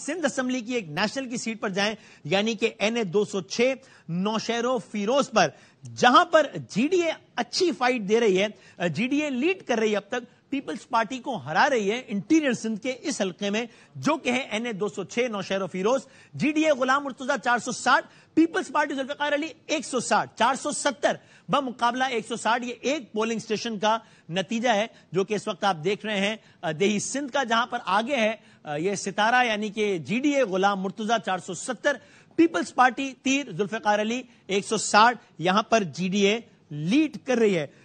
Sindh assembly की एक national की सीट पर जाएं यानी कि एन ए दो सौ छह नौशेरो फिरोज पर जहां पर जीडीए अच्छी फाइट दे रही है जीडीए लीड कर रही है अब तक पीपल्स पार्टी को हरा रही है इंटीरियर सिंध के इस हलके में जो कि है एनए 206 नौशेरो फिरोज जीडीए गुलाम मुर्तुजा चार सौ साठ पीपल्स पार्टी जुल्फिकार अली 160 एक सौ साठ ये एक पोलिंग स्टेशन का नतीजा है जो कि इस वक्त आप देख रहे हैं देही सिंध का जहां पर आगे है ये सितारा यानी कि जीडीए गुलाम मुर्तुजा चार सौ सत्तर पीपल्स पार्टी तीर जुल्फिकार अली 160 यहां पर जीडीए लीड कर रही है